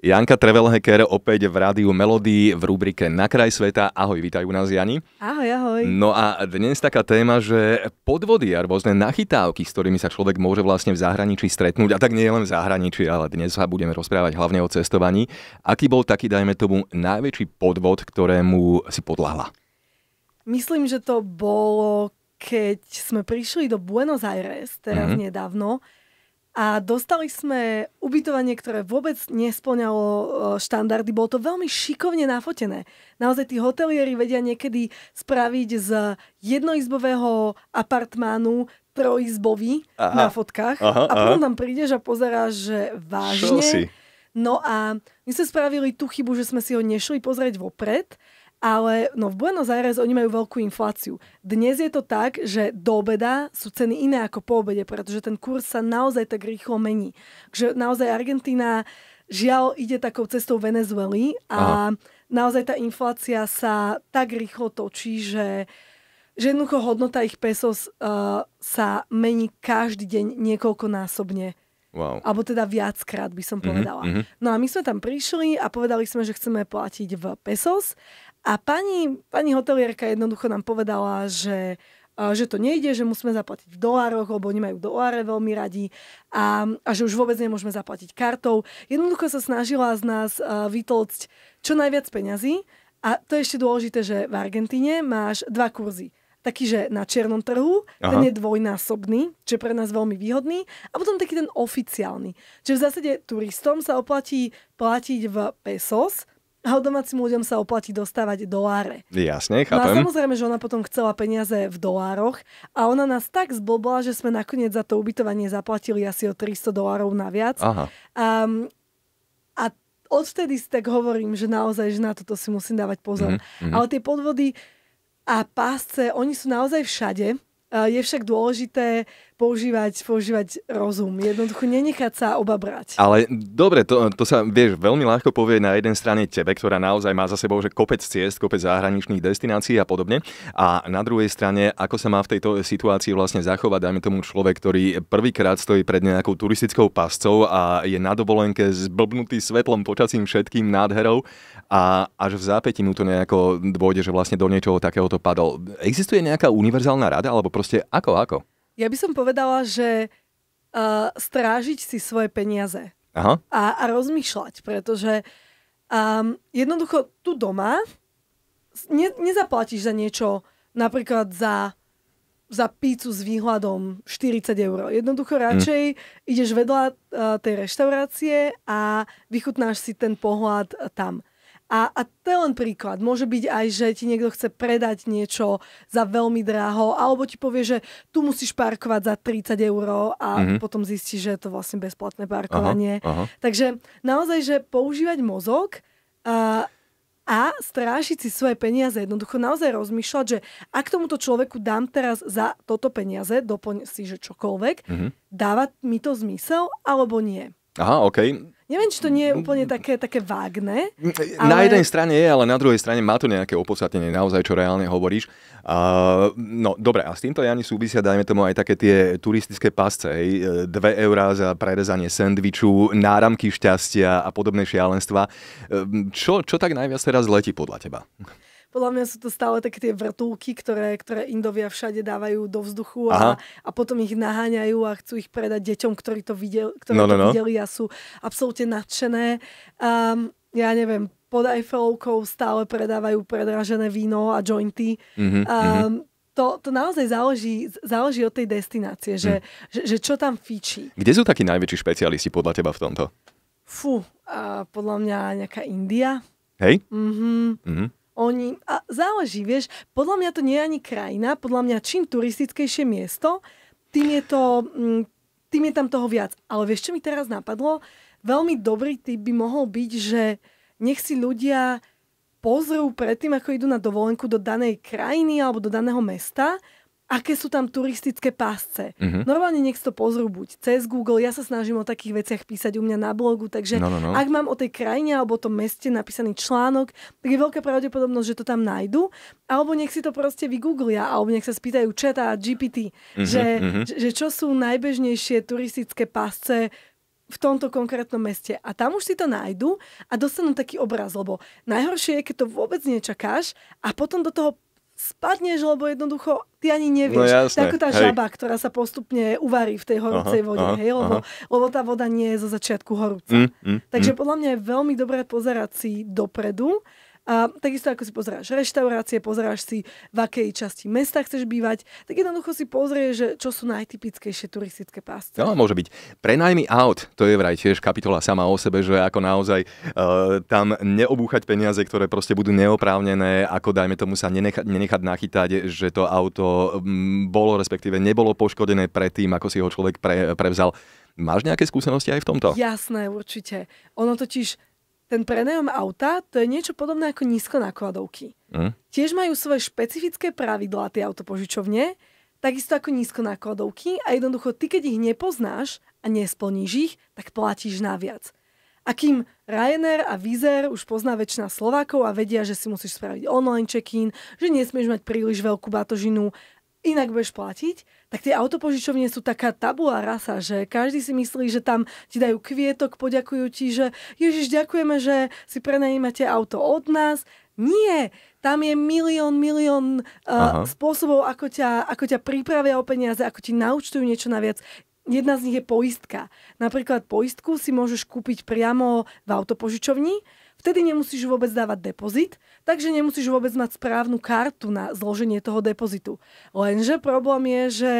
Janka Trevelheker opäť v rádiu Melody v rubrike Na kraj sveta. Ahoj, u nás Jani. Ahoj, ahoj. No a dnes taká téma, že podvody a rôzne nachytávky, s ktorými sa človek môže vlastne v zahraničí stretnúť. A tak nie len v zahraničí, ale dnes sa budeme rozprávať hlavne o cestovaní. Aký bol taký, dajme tomu, najväčší podvod, ktorému si podľahla? Myslím, že to bolo, keď sme prišli do Buenos Aires teraz mm-hmm. nedávno a dostali sme ubytovanie, ktoré vôbec nesplňalo e, štandardy. Bolo to veľmi šikovne nafotené. Naozaj tí hotelieri vedia niekedy spraviť z jednoizbového apartmánu trojizbový aha, na fotkách. Aha, a potom aha. tam prídeš a pozeráš, že vážne. No a my sme spravili tú chybu, že sme si ho nešli pozrieť vopred ale no v Buenos Aires oni majú veľkú infláciu. Dnes je to tak, že do obeda sú ceny iné ako po obede, pretože ten kurz sa naozaj tak rýchlo mení. Takže naozaj Argentína žiaľ ide takou cestou Venezuely a Aha. naozaj tá inflácia sa tak rýchlo točí, že že jednoducho hodnota ich pesos uh, sa mení každý deň niekoľkonásobne. Wow. Alebo teda viackrát by som mhm, povedala. Mm-hmm. No a my sme tam prišli a povedali sme, že chceme platiť v pesos a pani, pani hotelierka jednoducho nám povedala, že, že to nejde, že musíme zaplatiť v dolároch, lebo oni majú doláre veľmi radi a, a že už vôbec nemôžeme zaplatiť kartou. Jednoducho sa snažila z nás vytlcť čo najviac peňazí a to je ešte dôležité, že v Argentíne máš dva kurzy taký, že na čiernom trhu, Aha. ten je dvojnásobný, čo je pre nás veľmi výhodný, a potom taký ten oficiálny. Čiže v zásade turistom sa oplatí platiť v pesos, a domácim ľuďom sa oplatí dostávať doláre. Jasne, chápem. No a samozrejme, že ona potom chcela peniaze v dolároch a ona nás tak zblbola, že sme nakoniec za to ubytovanie zaplatili asi o 300 dolárov naviac. Aha. Um, a odvtedy si tak hovorím, že naozaj, že na toto si musím dávať pozor. Mm-hmm. Ale tie podvody a pásce, oni sú naozaj všade. Je však dôležité používať, používať rozum. Jednoducho nenechať sa obabrať. Ale dobre, to, to sa, vieš, veľmi ľahko povie na jednej strane tebe, ktorá naozaj má za sebou že kopec ciest, kopec zahraničných destinácií a podobne. A na druhej strane, ako sa má v tejto situácii vlastne zachovať, dajme tomu človek, ktorý prvýkrát stojí pred nejakou turistickou pascou a je na dovolenke zblbnutý svetlom, počasím všetkým nádherou a až v zápäti mu to nejako dôjde, že vlastne do niečoho takéhoto padol. Existuje nejaká univerzálna rada, alebo proste ako, ako? Ja by som povedala, že uh, strážiť si svoje peniaze. Aha. A, a rozmýšľať, pretože um, jednoducho tu doma ne, nezaplatíš za niečo, napríklad za za pícu s výhľadom 40 eur. Jednoducho hm. radšej mm. ideš vedľa uh, tej reštaurácie a vychutnáš si ten pohľad uh, tam. A, a to je len príklad. Môže byť aj, že ti niekto chce predať niečo za veľmi draho, alebo ti povie, že tu musíš parkovať za 30 eur a mm-hmm. potom zistí, že je to vlastne bezplatné parkovanie. Aha, aha. Takže naozaj, že používať mozog a, a strážiť si svoje peniaze. Jednoducho naozaj rozmýšľať, že ak tomuto človeku dám teraz za toto peniaze, doplň si, že čokoľvek, mm-hmm. dáva mi to zmysel alebo nie. Aha, OK. Neviem, či to nie je úplne také, také vágne. Ale... Na jednej strane je, ale na druhej strane má to nejaké opodstatnenie, naozaj, čo reálne hovoríš. Uh, no, dobre, a s týmto Jani súvisia, dajme tomu, aj také tie turistické pasce, hej, 2 eurá za prerezanie sendviču, náramky šťastia a podobné šialenstva. Ehm, čo, čo tak najviac teraz letí podľa teba? podľa mňa sú to stále také tie vrtulky, ktoré, ktoré Indovia všade dávajú do vzduchu a, a potom ich naháňajú a chcú ich predať deťom, ktorí to, videl, ktorí no, no, no, to videli a sú absolútne nadšené. Um, ja neviem, pod Eiffelovkou stále predávajú predražené víno a jointy. Mm-hmm, um, mm-hmm to, to naozaj záleží, záleží od tej destinácie, že, mm. že, že čo tam fíči. Kde sú takí najväčší špecialisti podľa teba v tomto? Fú, a podľa mňa nejaká India. Hej? Mm-hmm. Oni, a záleží, vieš, podľa mňa to nie je ani krajina, podľa mňa čím turistickejšie miesto, tým je to, mm, tým je tam toho viac. Ale vieš, čo mi teraz napadlo? Veľmi dobrý typ by mohol byť, že nech si ľudia pozrú predtým, ako idú na dovolenku do danej krajiny alebo do daného mesta aké sú tam turistické pásce. Mm-hmm. Normálne nech to pozrú buď cez Google, ja sa snažím o takých veciach písať u mňa na blogu, takže no, no, no. ak mám o tej krajine alebo o tom meste napísaný článok, tak je veľká pravdepodobnosť, že to tam nájdu, alebo nech si to proste vygooglia, alebo nech sa spýtajú četa a GPT, mm-hmm, že, mm-hmm. Že, že čo sú najbežnejšie turistické pásce v tomto konkrétnom meste. A tam už si to nájdu a dostanú taký obraz, lebo najhoršie je, keď to vôbec nečakáš a potom do toho spadneš, lebo jednoducho ty ani no nevieš. No, jasne, ako tá hej. žaba, ktorá sa postupne uvarí v tej horúcej aha, vode, aha, hej, lebo, lebo tá voda nie je zo začiatku horúca. Mm, mm, Takže mm. podľa mňa je veľmi dobré pozerať si dopredu a takisto ako si pozeráš reštaurácie, pozeráš si v akej časti mesta chceš bývať, tak jednoducho si pozrieš, že čo sú najtypickejšie turistické pásce. No, môže byť. Prenajmy aut, to je vraj tiež kapitola sama o sebe, že ako naozaj uh, tam neobúchať peniaze, ktoré proste budú neoprávnené, ako dajme tomu sa nenechať, nenechať nachytať, že to auto mm, bolo, respektíve nebolo poškodené predtým, ako si ho človek pre, prevzal. Máš nejaké skúsenosti aj v tomto? Jasné, určite. Ono totiž ten prenajom auta, to je niečo podobné ako nízkonákladovky. Mm. Hm? Tiež majú svoje špecifické pravidlá tie autopožičovne, takisto ako nízkonákladovky a jednoducho ty, keď ich nepoznáš a nesplníš ich, tak platíš naviac. A kým Ryanair a Vizer už pozná väčšina Slovákov a vedia, že si musíš spraviť online check-in, že nesmieš mať príliš veľkú batožinu inak budeš platiť, tak tie autopožičovne sú taká tabula rasa, že každý si myslí, že tam ti dajú kvietok, poďakujú ti, že Ježiš, ďakujeme, že si prenajímate auto od nás. Nie, tam je milión, milión uh, spôsobov, ako ťa, ako ťa pripravia o peniaze, ako ti naučtujú niečo naviac. Jedna z nich je poistka. Napríklad poistku si môžeš kúpiť priamo v autopožičovni, Vtedy nemusíš vôbec dávať depozit, takže nemusíš vôbec mať správnu kartu na zloženie toho depozitu. Lenže problém je, že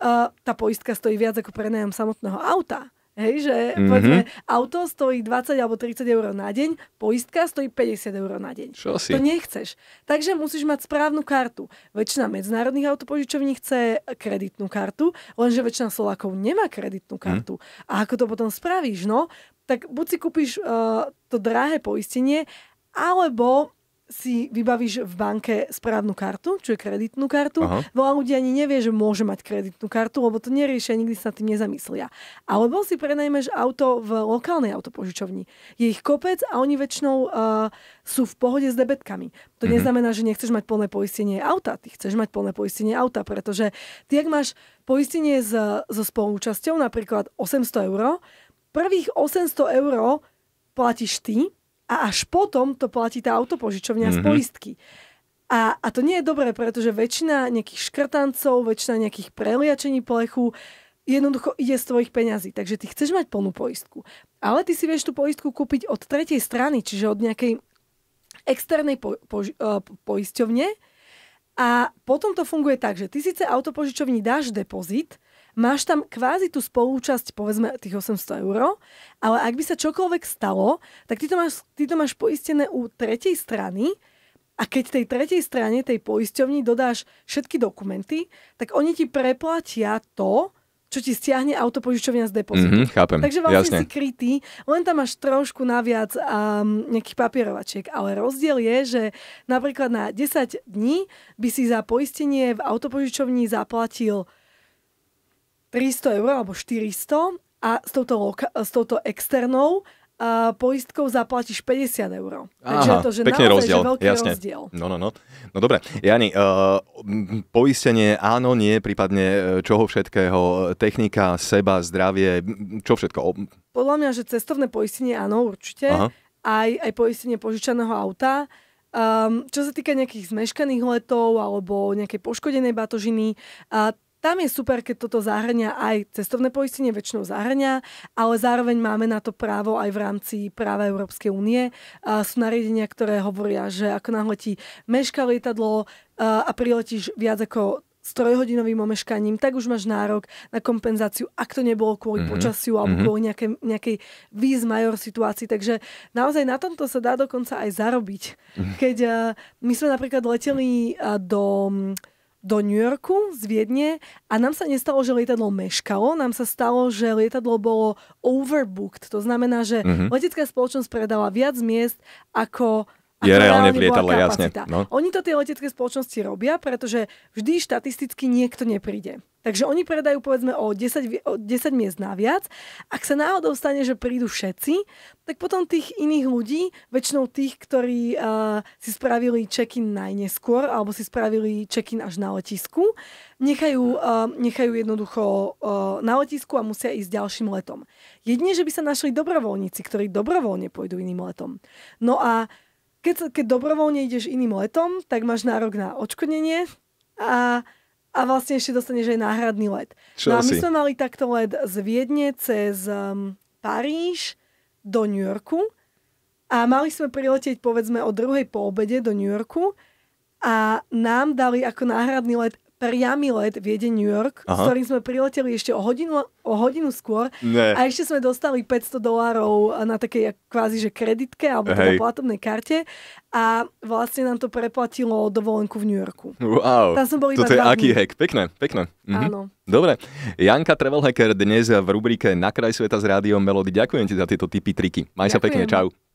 uh, tá poistka stojí viac ako prenajom samotného auta. Hej, že mm-hmm. povedzme, auto stojí 20 alebo 30 eur na deň, poistka stojí 50 eur na deň. Čo si? To nechceš. Takže musíš mať správnu kartu. Väčšina medzinárodných autopožičovní chce kreditnú kartu, lenže väčšina Slovákov nemá kreditnú mhm. kartu. Mm. A ako to potom spravíš? No, tak buď si kúpiš uh, to drahé poistenie, alebo si vybavíš v banke správnu kartu, čo je kreditnú kartu. Aha. Veľa ľudí ani nevie, že môže mať kreditnú kartu, lebo to neriešia, nikdy sa tým nezamyslia. Alebo si prenajmeš auto v lokálnej autopožičovni. Je ich kopec a oni väčšinou uh, sú v pohode s debetkami. To mm-hmm. neznamená, že nechceš mať plné poistenie auta. Ty chceš mať plné poistenie auta, pretože ty, ak máš poistenie so spolúčasťou, napríklad 800 eur, Prvých 800 eur platíš ty a až potom to platí tá autopožičovňa mm-hmm. z mhm. poistky. A, a to nie je dobré, pretože väčšina nejakých škrtancov, väčšina nejakých preliačení plechu jednoducho ide z tvojich peňazí. Takže ty chceš mať plnú poistku. Ale ty si vieš tú poistku kúpiť od tretej strany, čiže od nejakej externej po, po, po, e, poisťovne. A potom to funguje tak, že ty síce autopožičovni dáš depozit, máš tam kvázi tú spolúčasť, povedzme, tých 800 eur, ale ak by sa čokoľvek stalo, tak ty to máš, ty to máš poistené u tretej strany, a keď tej tretej strane, tej poisťovni dodáš všetky dokumenty, tak oni ti preplatia to, čo ti stiahne autopožičovňa z depozitu. Mm-hmm, chápem, Takže vlastne Jasne. si krytý, len tam máš trošku naviac um, nejakých papierovačiek. Ale rozdiel je, že napríklad na 10 dní by si za poistenie v autopožičovni zaplatil 300 eur alebo 400 a s touto, loka- s touto externou a poistkou zaplatíš 50 eur. Takže Aha, to, že pekný naozaj, rozdiel, že veľký jasne. rozdiel. No, no, no. No dobre, Jani, uh, poistenie áno, nie, prípadne eh, čoho všetkého, technika, seba, zdravie, čo všetko? Podľa mňa, že cestovné poistenie áno, určite. Aha. Aj, aj poistenie požičaného auta. Um, čo sa týka nejakých zmeškaných letov alebo nejakej poškodenej batožiny, uh, tam je super, keď toto zahrania aj cestovné poistenie, väčšinou zahrania, ale zároveň máme na to právo aj v rámci práva Európskej únie. Sú nariadenia, ktoré hovoria, že ako náhle ti meška lietadlo a priletíš viac ako s trojhodinovým omeškaním, tak už máš nárok na kompenzáciu, ak to nebolo kvôli mm-hmm. počasiu alebo mm-hmm. kvôli nejakej, nejakej víz major situácii. Takže naozaj na tomto sa dá dokonca aj zarobiť. Mhm. Keď uh, my sme napríklad leteli uh, do... Um, do New Yorku z Viedne a nám sa nestalo, že lietadlo meškalo, nám sa stalo, že lietadlo bolo overbooked. To znamená, že mm-hmm. letecká spoločnosť predala viac miest ako je reálne v lietadle, jasne. No. Oni to tie letecké spoločnosti robia, pretože vždy štatisticky niekto nepríde. Takže oni predajú povedzme o 10, o 10 miest naviac. Ak sa náhodou stane, že prídu všetci, tak potom tých iných ľudí, väčšinou tých, ktorí uh, si spravili check-in najneskôr alebo si spravili check-in až na letisku, nechajú, uh, nechajú jednoducho uh, na letisku a musia ísť ďalším letom. Jedine, že by sa našli dobrovoľníci, ktorí dobrovoľne pôjdu iným letom. No a keď, keď dobrovoľne ideš iným letom, tak máš nárok na odškodnenie a a vlastne ešte dostaneš aj náhradný let. Čo no a my sme mali takto let z Viedne cez um, Paríž do New Yorku a mali sme priletieť povedzme o druhej po obede do New Yorku a nám dali ako náhradný let priamy let viede New York, Aha. s ktorým sme prileteli ešte o hodinu, o hodinu skôr ne. a ešte sme dostali 500 dolárov na takej kvázi, že kreditke alebo teda platobnej karte a vlastne nám to preplatilo dovolenku v New Yorku. Wow, Tam som bol toto je aký hack, pekné, pekné. Mhm. Áno. Dobre, Janka Travel Hacker dnes v rubrike Na kraj sveta s rádiom Melody. Ďakujem ti za tieto tipy, triky. Maj Ďakujem. sa pekne, čau.